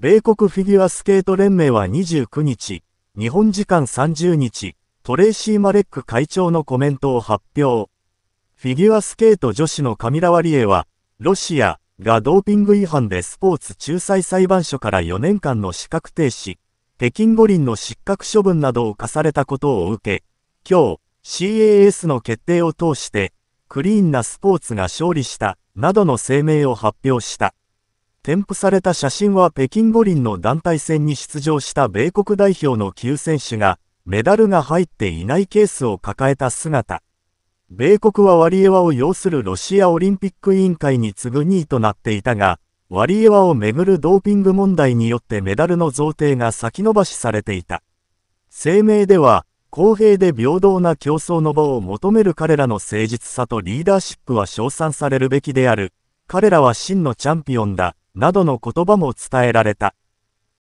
米国フィギュアスケート連盟は29日、日本時間30日、トレーシー・マレック会長のコメントを発表。フィギュアスケート女子のカミラ・ワリエは、ロシアがドーピング違反でスポーツ仲裁裁判所から4年間の資格停止、北京五輪の失格処分などを課されたことを受け、今日、CAS の決定を通して、クリーンなスポーツが勝利した、などの声明を発表した。添付された写真は北京五輪の団体戦に出場した米国代表の9選手が、メダルが入っていないケースを抱えた姿。米国はワリエワを要するロシアオリンピック委員会に次ぐ2位となっていたが、ワリエワをめぐるドーピング問題によってメダルの贈呈が先延ばしされていた。声明では、公平で平等な競争の場を求める彼らの誠実さとリーダーシップは称賛されるべきである。彼らは真のチャンピオンだ。などの言葉も伝えられた。